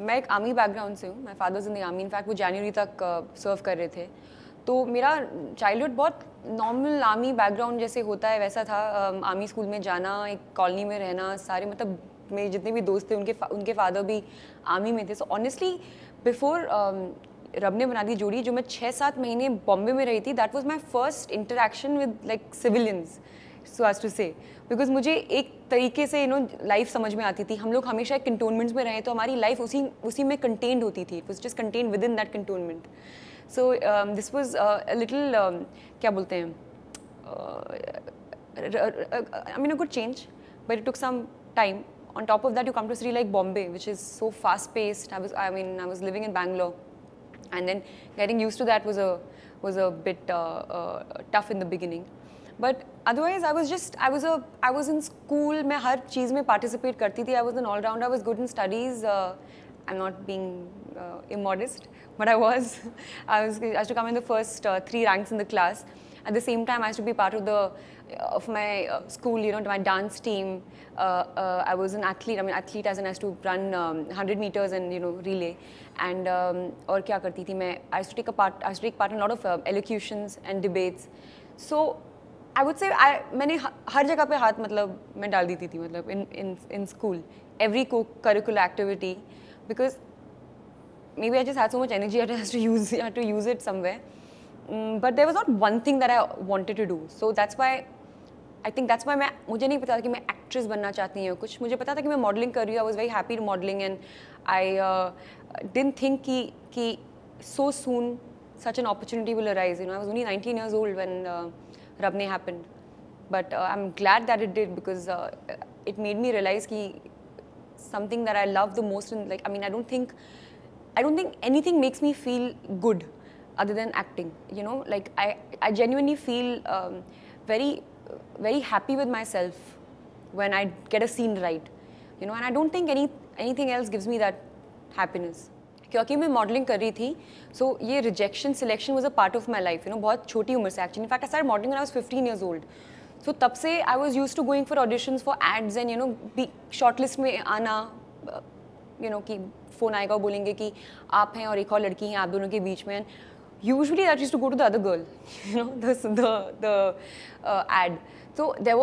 मैं एक army background से हूँ my father's in the army in fact वो जनवरी तक सर्व uh, कर रहे थे तो मेरा चाइल्डहुड बहुत नॉर्मल आर्मी बैकग्राउंड जैसे होता है वैसा था आर्मी um, स्कूल में जाना एक कॉलोनी में रहना सारे मतलब मेरे जितने भी दोस्त थे उनके उनके फादर भी आर्मी में थे सो ऑनेस्टली बिफोर रब ने बना दी जोड़ी जो मैं छः सात महीने बॉम्बे में रही थी that was my first interaction with like civilians so as to say because मुझे एक तरीके से यू नो लाइफ समझ में आती थी हम लोग हमेशा एक कंटोनमेंट्स में रहे तो हमारी लाइफ उसी उसी में कंटेंड होती थी it was just contained within that cantonment so this was little क्या बोलते हैं I mean a good change but it took some time on top of that you come to see like Bombay which is so fast paced I I mean I was living in Bangalore and then getting used to that was a was a bit tough in the beginning but otherwise I was just I was I was in school मैं हर चीज़ में participate करती थी I was in allround I was good in studies I am not being immodest but I was I was I to come in the first three ranks in the class at the same time I to be part of the of my school you know my dance team I was an athlete I mean athlete as an as to run hundred meters and you know relay and और क्या करती थी मैं I to take part I to take part in lot of elocutions and debates so I would say I मैंने हर जगह पे हाथ मतलब मैं डाल देती थी मतलब in in in school every co curricular activity because maybe I just had so much energy I has to use had to use it somewhere but there was not one thing that I wanted to do so that's why I think that's why मैं मुझे नहीं पता था कि मैं actress बनना चाहती हूँ कुछ मुझे पता था कि मैं मॉडलिंग कर रही हूँ I was very happy modelling and I didn't think कि कि so soon such an opportunity will arise you know I was only nineteen years old when Rabne happened. But uh, I'm glad that it did because uh, it made me realize that something that I love the most. And like, I mean, I don't think, I don't think anything makes me feel good other than acting. You know, like I, I genuinely feel um, very, very happy with myself when I get a scene right. You know, and I don't think any anything else gives me that happiness. क्योंकि मैं modelling कर रही थी so so, ये rejection selection was a part of my life you know बहुत छोटी उम्र से actually in fact I sir modelling I was fifteen years old so तब से I was use to going for audition for ads and you know be shortlist में आना you uh, know कि phone आएगा और बोलेंगे कि आप हैं और एक और लड़की हैं आप दोनों के बीच में and usually that used go to the other other girl you know the the, the uh, ad so there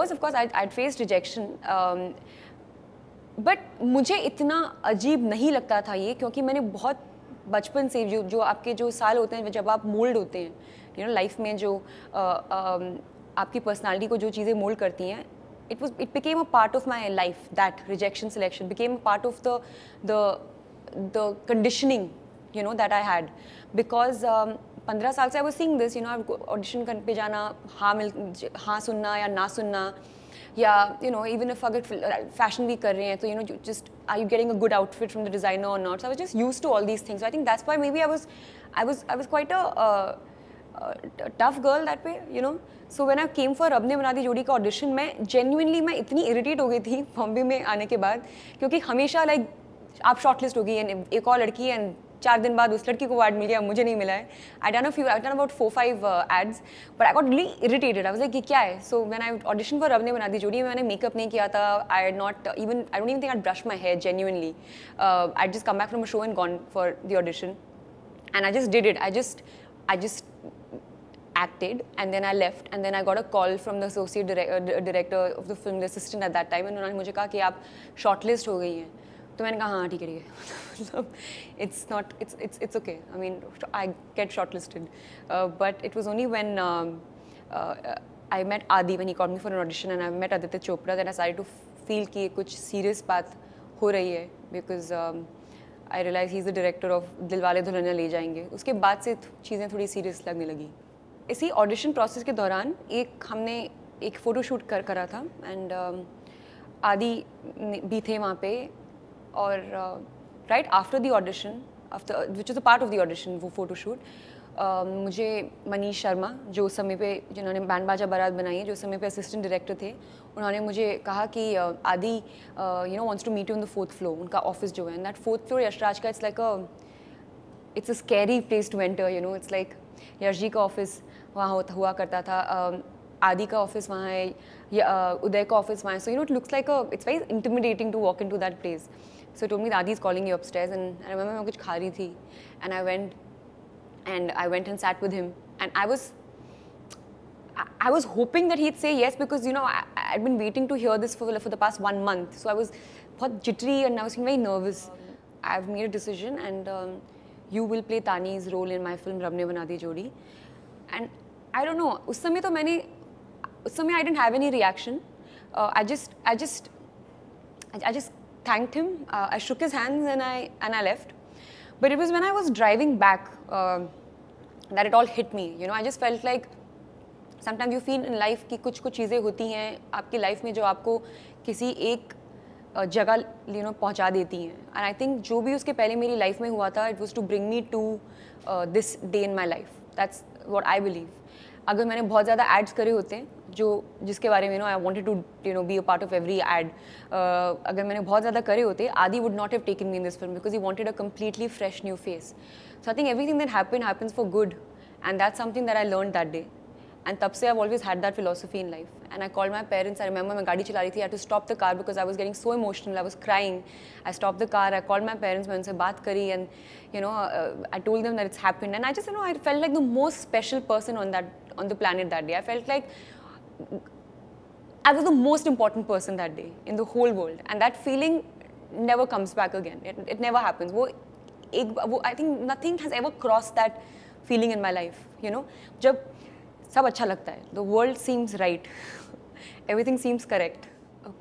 but मुझे इतना अजीब नहीं लगता था ये क्योंकि मैंने बहुत बचपन से जो जो आपके जो साल होते हैं जब आप मोल्ड होते हैं यू नो लाइफ में जो आ, आ, आपकी पर्सनालिटी को जो चीज़ें मोल्ड करती हैं it was it became a part of my life that rejection selection became a part of the the the conditioning you know that i had because um, साल से आई वो sing this you know audition पे जाना हाँ मिल हाँ सुनना या ना सुनना या यू नो इवन इफ अगर फैशन वीक uh, कर रहे हैं तो you know just I you getting a good outfit from the designer और not I was just use to all these things I think that's why maybe I was I was I was quite a tough girl that पे you know so when I came for अब ने बना दी जोड़ी का audition मैं genuinely मैं इतनी irritate हो गई थी बॉम्बे में आने के बाद क्योंकि हमेशा लाइक like, आप शॉर्ट लिस्ट होगी एंड एक और लड़की एंड चार दिन बाद उस लड़की को एड मिल गया मुझे नहीं मिला है I thought of you I thought about four five ads but I got really irritated I was like क्या है सो मैंने ऑडिशन ऑडिशन रब ने बना दी जोड़ी मैंने मेकअप नहीं किया था आई नॉट इवन आई डोट even think ought brush my hair genuinely I just come back from show and gone for the audition and I just did it I just I just acted and then I left and then I got a call from the associate director, uh, director of the film the assistant at that time and उन्होंने मुझे कहा कि आप shortlist हो गई हैं तो मैंने कहा हाँ ठीक है ठीक है मतलब it's not it's it's it's okay I mean I get shortlisted but it was only when I met Adi when he call for an audition and I met Aditya Chopra then I sorry to feel कि कुछ serious बात हो रही है because I realise he is the director of Dilwale Dulhania ले जाएंगे उसके बाद से चीज़ें थोड़ी सीरियस लगने लगी इसी ऑडिशन प्रोसेस के दौरान एक हमने एक फ़ोटो शूट कर करा था एंड आदि um, भी थे वहाँ पे और right after the audition after which is a part of the audition वो फ़ोटोशूट Uh, um, मुझे मनीष शर्मा जो उस समय पे जिन्होंने बैंड बाजा बारात बनाई है जो उस समय पे असिस्टेंट डायरेक्टर थे उन्होंने मुझे कहा कि uh, Adi you know wants to meet you in the fourth floor उनका ऑफिस जो है दैट फोर्थ फ्लोर यशराज का it's like a it's a scary place to enter you know it's like Yash ji का ऑफिस वहाँ हुआ करता था um, आदि का ऑफिस वहाँ है या उदय का ऑफिस वहाँ है so you know it looks like a it's very intimidating to walk in to that place so टोमी दादी is calling you upstage and I remember मैं कुछ खा रही थी and I went and I went and sat with him and I was I was hoping that he'd say yes because you know I, I'd been waiting to hear this for for the past one month. So I was बहुत jittery and I was very nervous. I've made a decision and um, you will play Tani's role in my film Rab Ne Bana Di Jodi. And I don't know उस समय तो मैंने उस समय I didn't have any reaction I just I just I just thank him I shook his his hands I I I left but it was was I was driving back that it all hit me you know I just felt like felt you feel in life की कुछ कुछ चीज़ें होती हैं आपकी life में जो आपको किसी एक uh, जगह यू नो पहुंचा देती हैं एंड आई थिंक जो भी उसके पहले मेरी लाइफ में हुआ था it was to bring me to this day in my life that's what I believe अगर मैंने बहुत ज़्यादा एड्स करे होते हैं जो जिसके बारे में no I wanted to you know be a part of every ad अगर मैंने बहुत ज़्यादा करे होते Adi would not have taken me in this film because he wanted a completely fresh new face so I think everything that happen happens for good and that something that I learn that day and तब से I always had that philosophy in life and I call my parents I remember मैं गाड़ी चला रही थी I to stop the car because I was getting so emotional I was crying I stop the car I call my parents मैं उनसे बात करी and you know I told them that it's happen and I just know I felt like the most special person on that on the planet that day I felt like I was the most important person that day in the whole world, and that feeling never comes back again. It, it never happens. I think nothing has ever crossed that feeling in my life. You know, जब सब the world seems right, everything seems correct.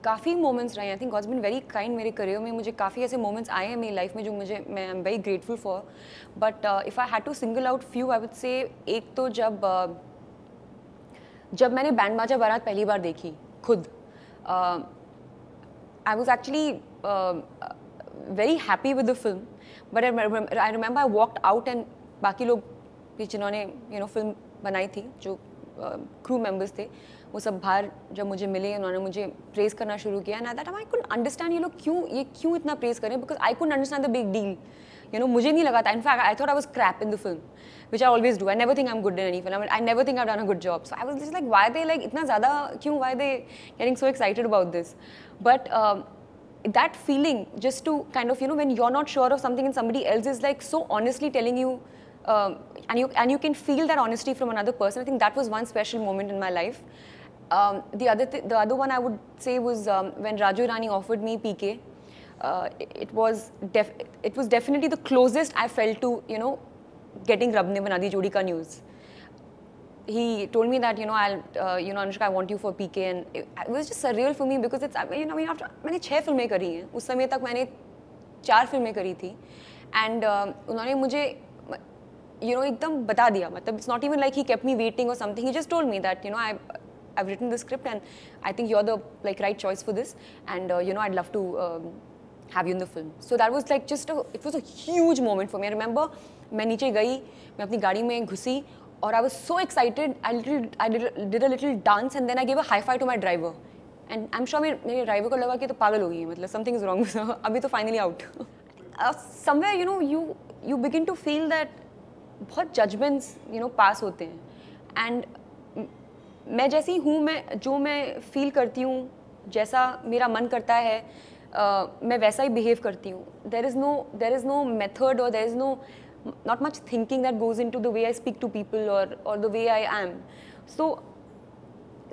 काफ़ी moments रहे I think God's been very kind मेरे career में मुझे काफ़ी ऐसे moments आए हैं मेरी लाइफ में जो मुझे मैं I am very grateful for but if I had to single out few I would say एक तो जब uh, जब मैंने बैंड बाजा बारात पहली बार देखी खुद I was actually very happy with the film but I remember I walked out and बाकी लोग भी जिन्होंने यू नो फिल्म बनाई थी जो क्रू मेम्बर्स थे वो सब बाहर जब मुझे मिले उन्होंने मुझे प्रेज़ करना शुरू किया and that I couldn't understand ये लोग क्यों ये क्यों इतना प्रेज़ करें because I couldn't understand the big deal You know, मुझे नहीं लगा था. In fact, I thought I was crap in the film, which I always do. I never think I'm good in any film. I, mean, I never think I've done a good job. So I was just like, why are they like इतना ज़्यादा क्यों? Why are they getting so excited about this? But um, that feeling, just to kind of you know, when you're not sure of something and somebody else is like so honestly telling you. Um, and you and you can feel that honesty from another person. I think that was one special moment in my life. Um, the other th- the other one I would say was um, when Raju Rani offered me PK uh, it was it was definitely the closest I felt to you know getting Rabne Banadi Jodi ka news. He told me that you know I'll uh, you know Anushka I want you for PK and it, it was just surreal for me because it's you know I mean after I छः फिल्में करी हैं उस समय तक मैंने चार फिल्में करी थी uh, you know, एकदम बता दिया मतलब it's not even like he kept me waiting और something he just told I've written the script and I think you're the like right choice for this and uh, you know I'd love to um, have you in the film. So that was like just a, it was a huge moment for me. I remember मैं नीचे गई मैं अपनी गाड़ी में घुसी और I was so excited I did a little dance and then I give a high five to my driver and I am sure मेरे मेरे ड्राइवर को लगा कि तो पागल हो गई है मतलब समथिंग इज रॉन्ग अभी तो finally out somewhere you know you you begin to feel that बहुत जजमेंट्स यू नो पास होते हैं एंड मैं जैसी हूँ मैं जो मैं फील करती हूँ जैसा मेरा मन करता है मैं वैसा ही बिहेव करती हूँ there is no there is no method और there is no not much thinking that goes in to the way I speak to people और और the way I am so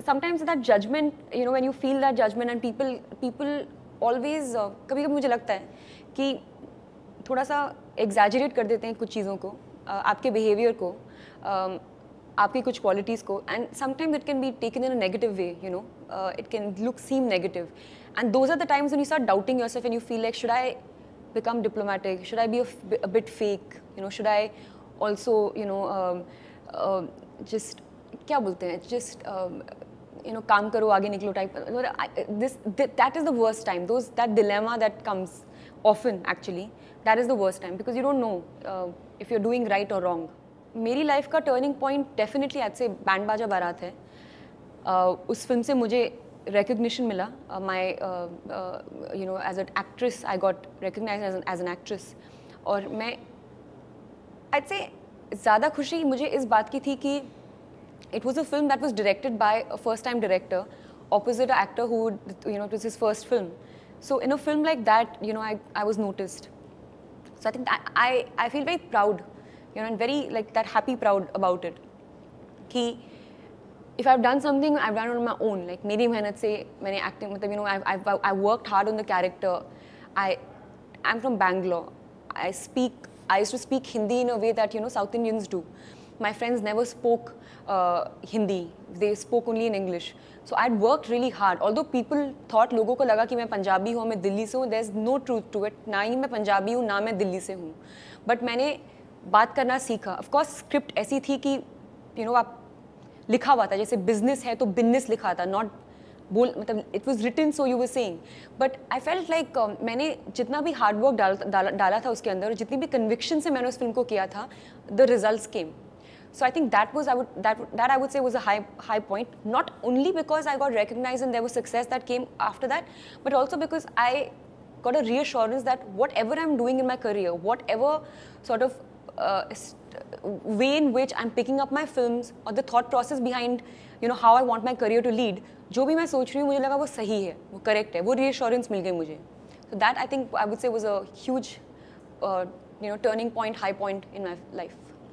sometimes that judgement you know when you feel that judgement and people people always कभी कभी मुझे लगता है कि थोड़ा सा एग्जैजरेट कर देते हैं कुछ चीज़ों को uh, आपके बिहेवियर को um, आपकी कुछ क्वालिटीज़ को and sometimes it can be taken in a negative way you know it can look seem negative And those are the times when you start doubting yourself and you feel like, should I become diplomatic? Should I be a, bit fake? You know, should I also, you know, um, uh, just, क्या बोलते हैं just um, you know काम करो आगे निकलो type this that is the worst time those that dilemma that comes often actually that is the worst time because you don't know uh, if you're doing right or wrong मेरी life का turning point definitely आज से band बाजा बारात है uh, उस film से मुझे recognition mila uh, my uh, uh, you know as an actress i got recognized as an, as an actress और मैं I'd say ज़्यादा खुशी मुझे इस बात की थी कि it was a film that was directed by a first time director opposite an actor who you know it was his first film so in a film like that you know I, I was noticed so I think I, I, I feel very proud you know and very like that happy proud about it कि if I've done something I've done on my own like मेरी मेहनत से मैंने acting मतलब you know I work hard on the character I I am from Bangalore I speak I to speak Hindi in a way that you know south Indians do my friends never spoke Hindi they spoke only in English so I work really hard although people thought लोगों को लगा कि मैं पंजाबी हूँ मैं दिल्ली से हूँ there is no truth to it ना ही मैं पंजाबी हूँ ना मैं दिल्ली से हूँ बट मैंने बात करना सीखा ऑफकोर्स स्क्रिप्ट ऐसी थी कि यू you नो know, आप लिखा हुआ था जैसे बिजनेस है तो बिजनेस लिखा था नॉट बोल मतलब it was written so you saying but I felt like मैंने जितना भी हार्डवर्क डाल डाला, डाला था उसके अंदर और जितनी भी कन्विक्शन से मैंने उस फिल्म को किया था the result came so I think that was I would that I would say was a point not only because I got recognise in there was success that came after that but also because I got a reassurance that whatever I am doing in my career whatever sort of way in which I'm picking up my films or the thought process behind you know how I want my career to lead जो भी मैं सोच रही हूँ मुझे लगा वो सही है वो करेक्ट है वो रीअश्योरेंस मिल गई मुझे so that I think I would say was a huge uh, you know turning point high point in my life